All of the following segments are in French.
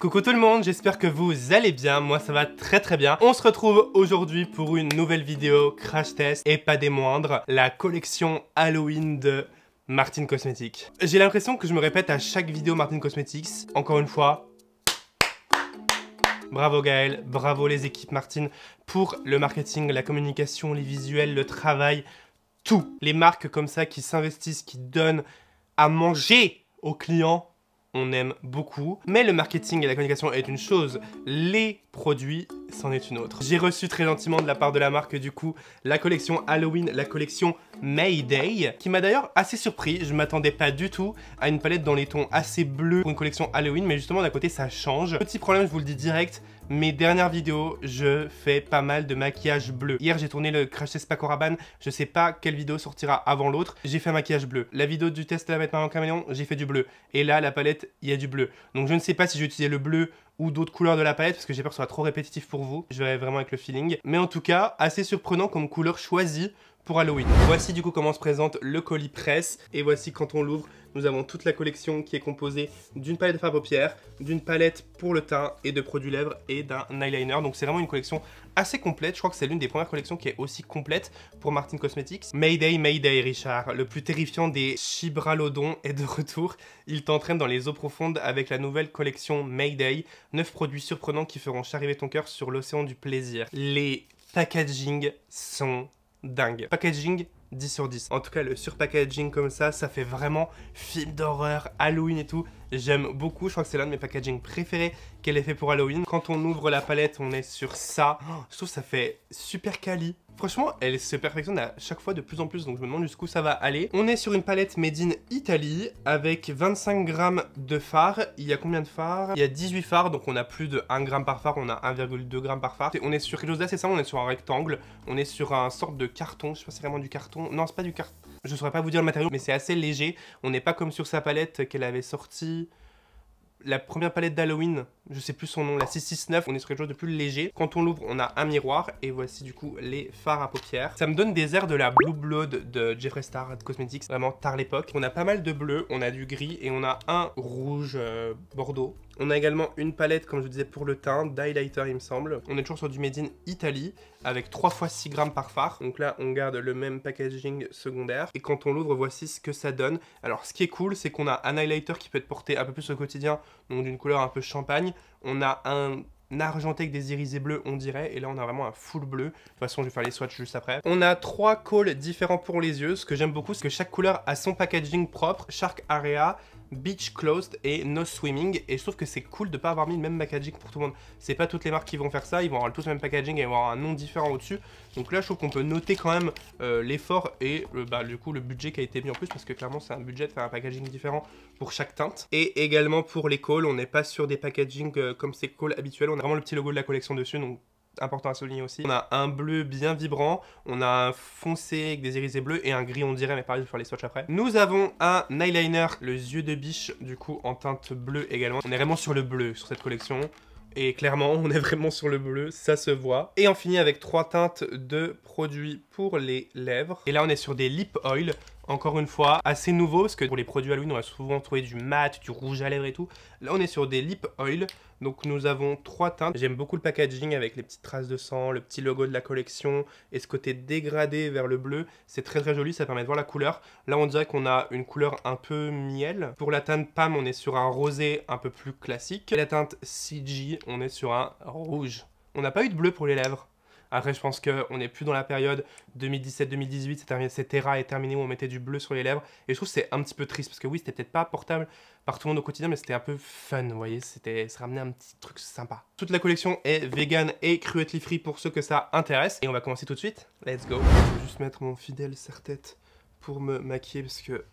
Coucou tout le monde, j'espère que vous allez bien, moi ça va très très bien. On se retrouve aujourd'hui pour une nouvelle vidéo crash test et pas des moindres, la collection Halloween de Martin Cosmetics. J'ai l'impression que je me répète à chaque vidéo Martin Cosmetics, encore une fois, Bravo Gaël, bravo les équipes Martine pour le marketing, la communication, les visuels, le travail, tout. Les marques comme ça qui s'investissent, qui donnent à manger aux clients, on aime beaucoup. Mais le marketing et la communication est une chose, les produits, c'en est une autre. J'ai reçu très gentiment de la part de la marque, du coup, la collection Halloween, la collection Mayday, qui m'a d'ailleurs assez surpris. Je m'attendais pas du tout à une palette dans les tons assez bleus pour une collection Halloween, mais justement, d'un côté, ça change. Petit problème, je vous le dis direct, mes dernières vidéos, je fais pas mal de maquillage bleu. Hier, j'ai tourné le Crash Test Paco Je sais pas quelle vidéo sortira avant l'autre. J'ai fait un maquillage bleu. La vidéo du test de la mettre en caméléon, j'ai fait du bleu. Et là, la palette, il y a du bleu. Donc, je ne sais pas si j'ai utilisé le bleu ou d'autres couleurs de la palette parce que j'ai peur que ce soit trop répétitif pour vous. Je vais vraiment avec le feeling. Mais en tout cas, assez surprenant comme couleur choisie pour Halloween. Voici du coup comment se présente le colis presse et voici quand on l'ouvre, nous avons toute la collection qui est composée d'une palette de fards paupières, d'une palette pour le teint et de produits lèvres et d'un eyeliner. Donc c'est vraiment une collection assez complète. Je crois que c'est l'une des premières collections qui est aussi complète pour Martin Cosmetics. Mayday, Mayday Richard, le plus terrifiant des chibralodons est de retour. Il t'entraîne dans les eaux profondes avec la nouvelle collection Mayday, neuf produits surprenants qui feront charriver ton cœur sur l'océan du plaisir. Les packaging sont dingue. Packaging 10 sur 10. En tout cas, le surpackaging comme ça, ça fait vraiment film d'horreur, Halloween et tout. J'aime beaucoup, je crois que c'est l'un de mes packagings préférés qu'elle ait fait pour Halloween. Quand on ouvre la palette, on est sur ça. Oh, je trouve ça fait super quali. Franchement, elle se perfectionne à chaque fois de plus en plus, donc je me demande jusqu'où ça va aller. On est sur une palette made in Italie, avec 25 grammes de fards Il y a combien de fards Il y a 18 fards, donc on a plus de 1 gramme par fard, on a 1,2 gramme par fard. On est sur quelque chose d'assez simple, on est sur un rectangle, on est sur un sorte de carton, je sais pas si c'est vraiment du carton. Non, c'est pas du carton. Je saurais pas vous dire le matériau, mais c'est assez léger. On n'est pas comme sur sa palette qu'elle avait sortie la première palette d'Halloween, je sais plus son nom, la 669, on est sur quelque chose de plus léger. Quand on l'ouvre, on a un miroir et voici du coup les fards à paupières. Ça me donne des airs de la Blue Blood de Jeffree Star Cosmetics, vraiment tard l'époque. On a pas mal de bleu, on a du gris et on a un rouge euh, bordeaux on a également une palette, comme je disais, pour le teint, d'highlighter, il me semble. On est toujours sur du Made in Italy, avec 3 fois 6 grammes par fard. Donc là, on garde le même packaging secondaire. Et quand on l'ouvre, voici ce que ça donne. Alors, ce qui est cool, c'est qu'on a un highlighter qui peut être porté un peu plus au quotidien, donc d'une couleur un peu champagne. On a un argenté avec des irisés bleus, on dirait. Et là, on a vraiment un full bleu. De toute façon, je vais faire les swatchs juste après. On a trois coles différents pour les yeux. Ce que j'aime beaucoup, c'est que chaque couleur a son packaging propre. Shark Area, Beach Closed et No Swimming. Et je trouve que c'est cool de pas avoir mis le même packaging pour tout le monde. C'est pas toutes les marques qui vont faire ça, ils vont avoir tous le même packaging et avoir un nom différent au-dessus. Donc là, je trouve qu'on peut noter quand même euh, l'effort et bah, du coup le budget qui a été mis en plus parce que clairement, c'est un budget de faire un packaging différent pour chaque teinte. Et également pour les calls, on n'est pas sur des packaging euh, comme ces calls habituels. On a vraiment le petit logo de la collection dessus, donc important à souligner aussi. On a un bleu bien vibrant, on a un foncé avec des irisés bleus et un gris on dirait, mais pareil je vais faire les swatchs après. Nous avons un eyeliner, le yeux de biche du coup en teinte bleue également. On est vraiment sur le bleu sur cette collection. Et clairement, on est vraiment sur le bleu, ça se voit. Et on finit avec trois teintes de produits pour les lèvres. Et là, on est sur des lip oil. Encore une fois, assez nouveau, parce que pour les produits Halloween, on va souvent trouver du mat, du rouge à lèvres et tout. Là, on est sur des lip oil, donc nous avons trois teintes. J'aime beaucoup le packaging avec les petites traces de sang, le petit logo de la collection et ce côté dégradé vers le bleu. C'est très très joli, ça permet de voir la couleur. Là on dirait qu'on a une couleur un peu miel. Pour la teinte PAM, on est sur un rosé un peu plus classique. la teinte CG, on est sur un rouge. On n'a pas eu de bleu pour les lèvres. Après, je pense qu'on n'est plus dans la période 2017-2018, c'est Terra est terminé où on mettait du bleu sur les lèvres. Et je trouve que c'est un petit peu triste parce que oui, c'était peut-être pas portable par tout le monde au quotidien, mais c'était un peu fun, vous voyez, c'était se un petit truc sympa. Toute la collection est vegan et cruelty free pour ceux que ça intéresse. Et on va commencer tout de suite. Let's go. Je vais juste mettre mon fidèle serre-tête pour me maquiller parce que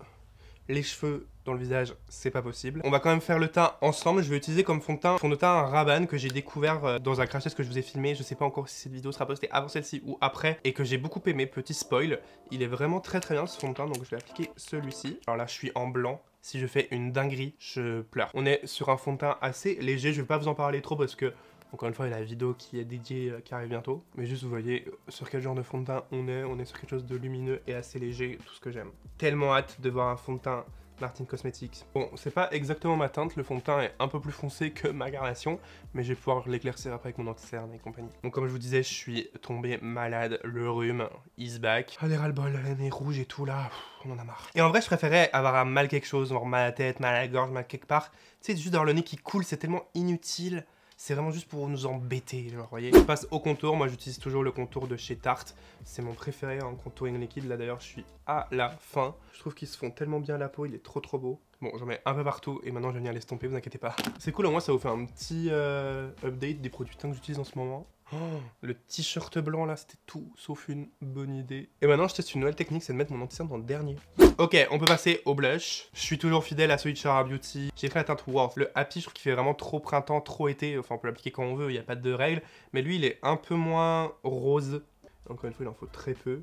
les cheveux dans le visage, c'est pas possible. On va quand même faire le teint ensemble. Je vais utiliser comme fond de teint, fond teint un Rabanne que j'ai découvert euh, dans un crash test que je vous ai filmé. Je sais pas encore si cette vidéo sera postée avant celle-ci ou après et que j'ai beaucoup aimé. Petit spoil, il est vraiment très très bien ce fond de teint donc je vais appliquer celui-ci. Alors là, je suis en blanc. Si je fais une dinguerie, je pleure. On est sur un fond de teint assez léger. Je vais pas vous en parler trop parce que encore une fois, il y a la vidéo qui est dédiée, euh, qui arrive bientôt. Mais juste, vous voyez euh, sur quel genre de fond de teint on est. On est sur quelque chose de lumineux et assez léger, tout ce que j'aime. Tellement hâte de voir un fond de teint Martin Cosmetics. Bon, c'est pas exactement ma teinte, le fond de teint est un peu plus foncé que ma carnation, mais je vais pouvoir l'éclaircir après avec mon anti-cerne et compagnie. Donc comme je vous disais, je suis tombé malade, le rhume, is back. Allez, ah, ras le bol, la nez rouge et tout là, on en a marre. Et en vrai, je préférais avoir un mal quelque chose, avoir mal à la tête, mal à la gorge, mal quelque part. Tu sais, juste dans le nez qui coule, c'est tellement inutile. C'est vraiment juste pour nous embêter, genre, vous voyez. Je passe au contour, moi j'utilise toujours le contour de chez Tarte. C'est mon préféré en contouring liquide, là d'ailleurs je suis à la fin. Je trouve qu'ils se font tellement bien la peau, il est trop trop beau. Bon, j'en mets un peu partout et maintenant je vais venir l'estomper, vous inquiétez pas. C'est cool, au moins ça vous fait un petit euh, update des produits que j'utilise en ce moment. Oh, le t-shirt blanc là, c'était tout sauf une bonne idée. Et maintenant je teste une nouvelle technique, c'est de mettre mon anti en dernier. Ok, on peut passer au blush. Je suis toujours fidèle à celui Chara Beauty. J'ai fait la teinte Le Happy, je trouve qu'il fait vraiment trop printemps, trop été. Enfin, on peut l'appliquer quand on veut, il n'y a pas de règles. Mais lui, il est un peu moins rose. Encore une fois, il en faut très peu.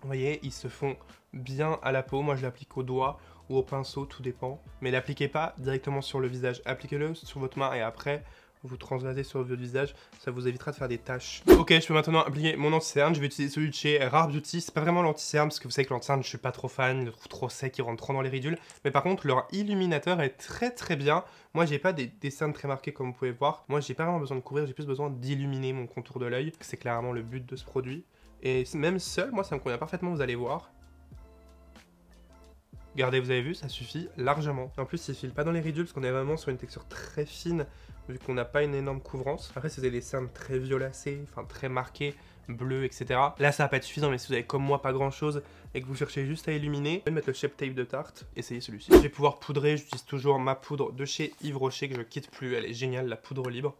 Vous voyez, ils se font bien à la peau. Moi, je l'applique au doigt ou au pinceau, tout dépend. Mais l'appliquez pas directement sur le visage. Appliquez-le sur votre main et après, vous translatez sur votre visage, ça vous évitera de faire des tâches. Ok, je peux maintenant appliquer mon anti-cerne, je vais utiliser celui de chez Rare Beauty, c'est pas vraiment l'anti-cerne, parce que vous savez que l'anti-cerne, je suis pas trop fan, je le trouve trop sec, il rentre trop dans les ridules, mais par contre, leur illuminateur est très très bien. Moi, j'ai pas des, des, cernes très marqués comme vous pouvez voir. Moi, j'ai pas vraiment besoin de couvrir, j'ai plus besoin d'illuminer mon contour de l'œil, c'est clairement le but de ce produit. Et même seul, moi, ça me convient parfaitement, vous allez voir. Regardez, vous avez vu, ça suffit largement. En plus, il file pas dans les ridules parce qu'on est vraiment sur une texture très fine vu qu'on n'a pas une énorme couvrance. Après, si vous avez des cernes très violacées, enfin très marquées, bleues, etc. Là, ça va pas être suffisant, mais si vous avez comme moi pas grand chose et que vous cherchez juste à illuminer, vous pouvez mettre le shape tape de tarte, essayez celui-ci. Je vais pouvoir poudrer, j'utilise toujours ma poudre de chez Yves Rocher que je quitte plus, elle est géniale, la poudre libre.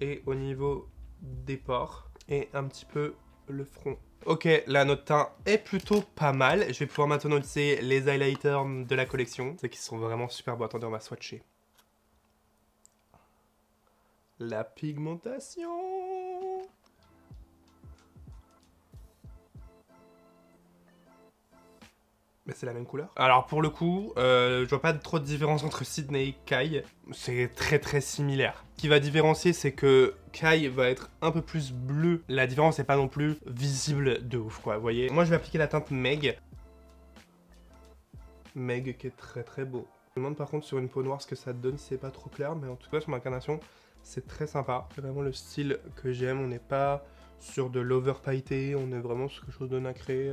Et au niveau des pores, et un petit peu le front. Ok, là notre teint est plutôt pas mal. Je vais pouvoir maintenant utiliser les highlighters de la collection. C'est qui sont vraiment super beaux. Attendez, on va swatcher. La pigmentation la même couleur Alors pour le coup, euh, je vois pas trop de différence entre Sydney et Kai. C'est très très similaire. Ce qui va différencier, c'est que Kai va être un peu plus bleu. La différence n'est pas non plus visible de ouf, quoi, voyez Moi, je vais appliquer la teinte Meg. Meg qui est très très beau. Je me demande par contre sur une peau noire ce que ça donne, c'est pas trop clair, mais en tout cas sur ma carnation, c'est très sympa. C'est vraiment le style que j'aime, on n'est pas sur de l'overpailleté, on est vraiment sur quelque chose de nacré.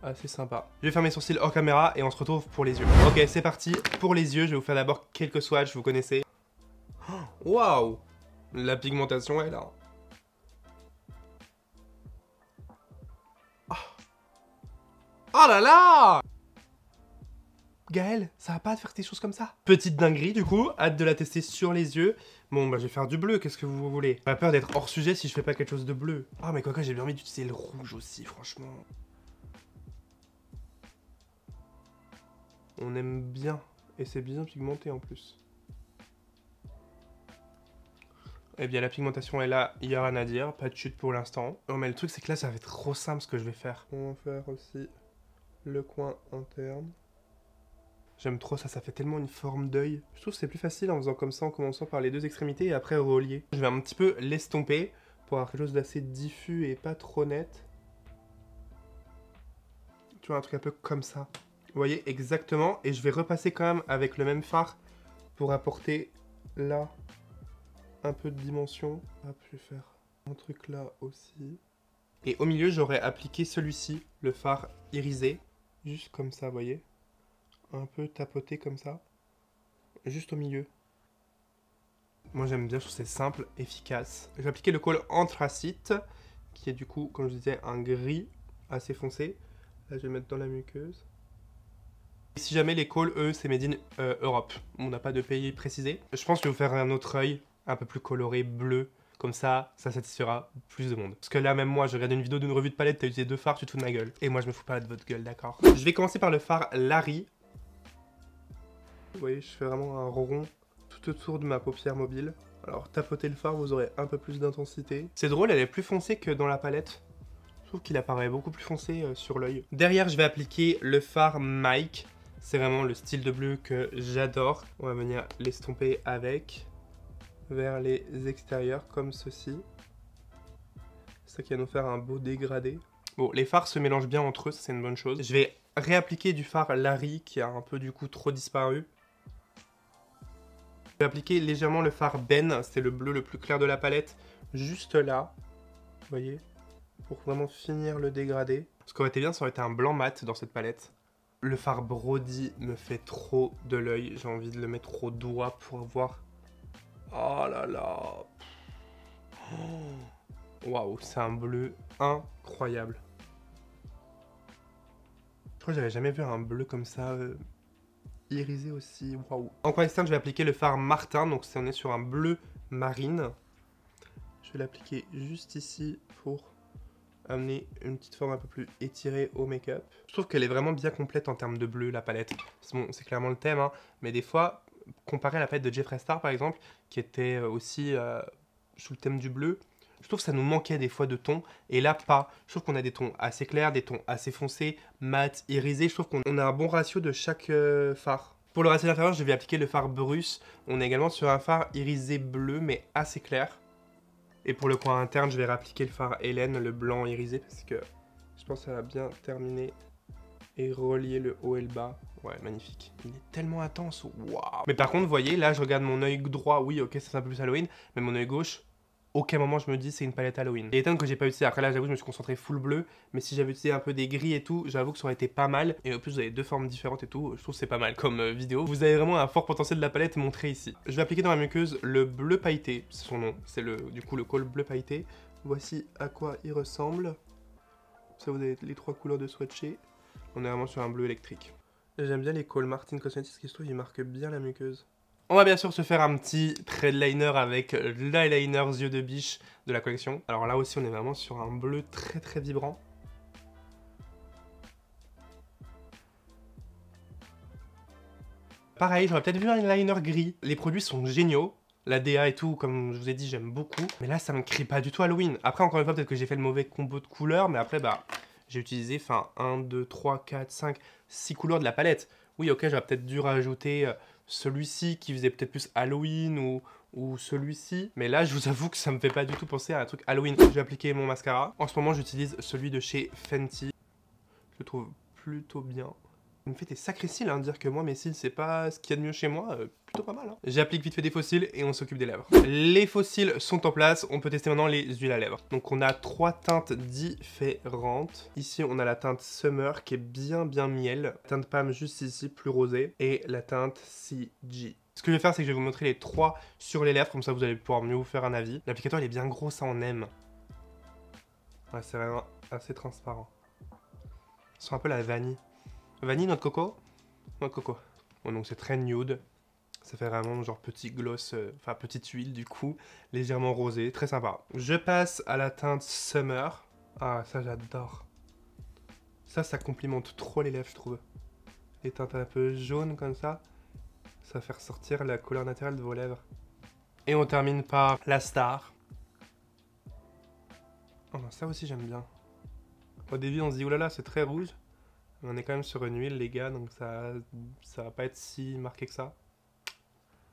Ah, c'est sympa. Je vais faire mes sourcils hors caméra et on se retrouve pour les yeux. Ok, c'est parti. Pour les yeux, je vais vous faire d'abord quelques swatchs, vous connaissez. Oh, waouh La pigmentation est là. Oh, oh là là Gaël, ça va pas de faire des choses comme ça. Petite dinguerie du coup, hâte de la tester sur les yeux. Bon bah je vais faire du bleu, qu'est-ce que vous voulez Pas peur d'être hors sujet si je fais pas quelque chose de bleu. Ah mais quoi que j'ai bien envie d'utiliser le rouge aussi, franchement. on aime bien. Et c'est bien pigmenté en plus. Eh bien, la pigmentation est là, il n'y a rien à dire, pas de chute pour l'instant. Non, mais le truc, c'est que là, ça va être trop simple ce que je vais faire. On va faire aussi le coin interne. J'aime trop ça, ça fait tellement une forme d'œil. Je trouve que c'est plus facile en faisant comme ça, en commençant par les deux extrémités et après relier. Je vais un petit peu l'estomper pour avoir quelque chose d'assez diffus et pas trop net. Tu vois, un truc un peu comme ça voyez exactement. Et je vais repasser quand même avec le même phare pour apporter là un peu de dimension. Hop, je vais faire un truc là aussi. Et au milieu, j'aurais appliqué celui-ci, le phare irisé. Juste comme ça, vous voyez Un peu tapoté comme ça. Juste au milieu. Moi, j'aime bien, je trouve c'est simple, efficace. Je vais appliquer le col anthracite, qui est du coup, comme je disais, un gris assez foncé. Là, je vais mettre dans la muqueuse. Si jamais les calls, eux, c'est made in euh, Europe, on n'a pas de pays précisé. Je pense que je vais vous faire un autre œil un peu plus coloré, bleu, comme ça, ça satisfera plus de monde. Parce que là, même moi, je regarde une vidéo d'une revue de palette, t'as utilisé deux phares, tu te fous de ma gueule. Et moi, je me fous pas de votre gueule, d'accord Je vais commencer par le phare Larry. Vous voyez, je fais vraiment un rond tout autour de ma paupière mobile. Alors, tapotez le phare, vous aurez un peu plus d'intensité. C'est drôle, elle est plus foncée que dans la palette. Je trouve qu'il apparaît beaucoup plus foncé euh, sur l'œil. Derrière, je vais appliquer le phare Mike. C'est vraiment le style de bleu que j'adore. On va venir l'estomper avec vers les extérieurs comme ceci. Ça qui va nous faire un beau dégradé. Bon, les fards se mélangent bien entre eux, c'est une bonne chose. Je vais réappliquer du fard Larry qui a un peu du coup trop disparu. Je vais appliquer légèrement le fard Ben, c'est le bleu le plus clair de la palette, juste là. Vous voyez Pour vraiment finir le dégradé. Ce qui aurait été bien, ça aurait été un blanc mat dans cette palette. Le phare Brody me fait trop de l'œil. J'ai envie de le mettre au doigt pour voir. Oh là là. Oh. Waouh, c'est un bleu incroyable. Je crois que j'avais jamais vu un bleu comme ça euh, irisé aussi. Waouh. En coin externe, je vais appliquer le phare Martin. Donc, on est sur un bleu marine. Je vais l'appliquer juste ici pour amener une petite forme un peu plus étirée au make-up. Je trouve qu'elle est vraiment bien complète en termes de bleu, la palette. Bon, c'est clairement le thème, hein. mais des fois, comparé à la palette de Jeffree Star, par exemple, qui était euh, aussi euh, sous le thème du bleu, je trouve que ça nous manquait des fois de tons, et là pas. Je trouve qu'on a des tons assez clairs, des tons assez foncés, mat, irisés. Je trouve qu'on a un bon ratio de chaque euh, phare fard. Pour le ratio inférieur, je vais appliquer le phare Bruce. On est également sur un phare irisé bleu, mais assez clair. Et pour le coin interne, je vais réappliquer le fard Hélène, le blanc irisé, parce que je pense ça va bien terminer et relier le haut et le bas. Ouais, magnifique. Il est tellement intense, waouh Mais par contre, vous voyez, là, je regarde mon œil droit, oui, ok, c'est un peu plus Halloween, mais mon œil gauche, aucun moment je me dis c'est une palette Halloween. Et étant que j'ai pas utilisé, après là j'avoue je me suis concentré full bleu, mais si j'avais utilisé un peu des gris et tout, j'avoue que ça aurait été pas mal. Et en plus vous avez deux formes différentes et tout, je trouve c'est pas mal comme euh, vidéo. Vous avez vraiment un fort potentiel de la palette montré ici. Je vais appliquer dans la muqueuse le bleu pailleté, c'est son nom, c'est le du coup le col bleu pailleté. Voici à quoi il ressemble. Ça vous avez les trois couleurs de swatché. On est vraiment sur un bleu électrique. J'aime bien les cols Martin Cosmetics qui se trouve, ils marquent bien la muqueuse. On va bien sûr se faire un petit trade liner avec l'eyeliner yeux de biche de la collection. Alors là aussi, on est vraiment sur un bleu très très vibrant. Pareil, j'aurais peut-être vu un eyeliner gris. Les produits sont géniaux. La DA et tout, comme je vous ai dit, j'aime beaucoup. Mais là, ça me crie pas du tout Halloween. Après, encore une fois, peut-être que j'ai fait le mauvais combo de couleurs. Mais après, bah, j'ai utilisé, enfin, 1, 2, 3, 4, 5, 6 couleurs de la palette. Oui, ok, j'aurais peut-être dû rajouter... Euh, celui-ci qui faisait peut-être plus Halloween ou, ou celui-ci. Mais là, je vous avoue que ça me fait pas du tout penser à un truc Halloween. J'ai appliqué mon mascara. En ce moment, j'utilise celui de chez Fenty. Je le trouve plutôt bien. Il me fait des sacrés cils, hein, dire que moi mes cils c'est pas ce qu'il y a de mieux chez moi, euh, plutôt pas mal. Hein. J'applique vite fait des fossiles et on s'occupe des lèvres. Les fossiles sont en place, on peut tester maintenant les huiles à lèvres. Donc on a trois teintes différentes. Ici on a la teinte Summer qui est bien bien miel, teinte Pam juste ici, plus rosée, et la teinte CG. Ce que je vais faire, c'est que je vais vous montrer les trois sur les lèvres, comme ça vous allez pouvoir mieux vous faire un avis. L'applicateur, il est bien gros, ça on aime. Ouais, c'est vraiment assez transparent. Ils sont un peu la vanille. Vanille, notre coco Noix de coco. Bon, oh, donc c'est très nude. Ça fait vraiment genre petit gloss, euh, enfin petite huile du coup, légèrement rosé, très sympa. Je passe à la teinte Summer. Ah, ça j'adore. Ça, ça complimente trop les lèvres, je trouve. Les teintes un peu jaunes comme ça, ça fait ressortir la couleur naturelle de vos lèvres. Et on termine par la star. Oh, ça aussi j'aime bien. Au début on se dit oh là c'est très rouge. On est quand même sur une huile, les gars, donc ça, ça va pas être si marqué que ça.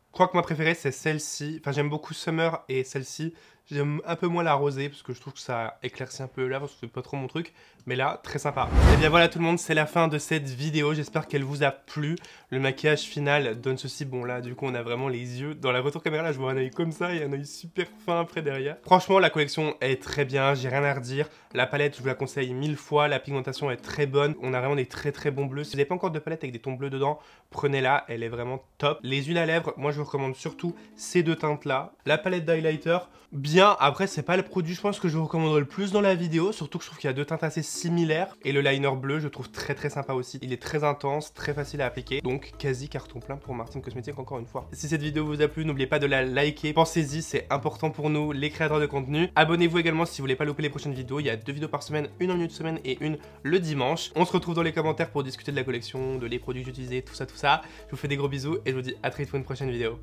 Je crois que ma préférée, c'est celle-ci. Enfin, j'aime beaucoup Summer et celle-ci. J'aime un peu moins la rosée parce que je trouve que ça éclaircit un peu là parce que c'est pas trop mon truc. Mais là, très sympa. Et eh bien voilà tout le monde, c'est la fin de cette vidéo. J'espère qu'elle vous a plu. Le maquillage final donne ceci. Bon là, du coup, on a vraiment les yeux. Dans la retour caméra, là, je vois un œil comme ça et un oeil super fin après derrière. Franchement, la collection est très bien. J'ai rien à redire. La palette, je vous la conseille mille fois. La pigmentation est très bonne. On a vraiment des très très bons bleus. Si vous n'avez pas encore de palette avec des tons bleus dedans, prenez-la. Elle est vraiment top. Les huiles à lèvres, moi, je vous recommande surtout ces deux teintes là. La palette d'highlighter, bien bien. Après, c'est pas le produit, je pense, que je vous recommanderais le plus dans la vidéo. Surtout que je trouve qu'il y a deux teintes assez similaires. Et le liner bleu, je trouve très très sympa aussi. Il est très intense, très facile à appliquer. Donc, quasi carton plein pour Martin Cosmétique, encore une fois. Si cette vidéo vous a plu, n'oubliez pas de la liker. Pensez-y, c'est important pour nous, les créateurs de contenu. Abonnez-vous également si vous voulez pas louper les prochaines vidéos. Il y a deux vidéos par semaine, une en une de semaine et une le dimanche. On se retrouve dans les commentaires pour discuter de la collection, de les produits utilisés, tout ça, tout ça. Je vous fais des gros bisous et je vous dis à très vite pour une prochaine vidéo.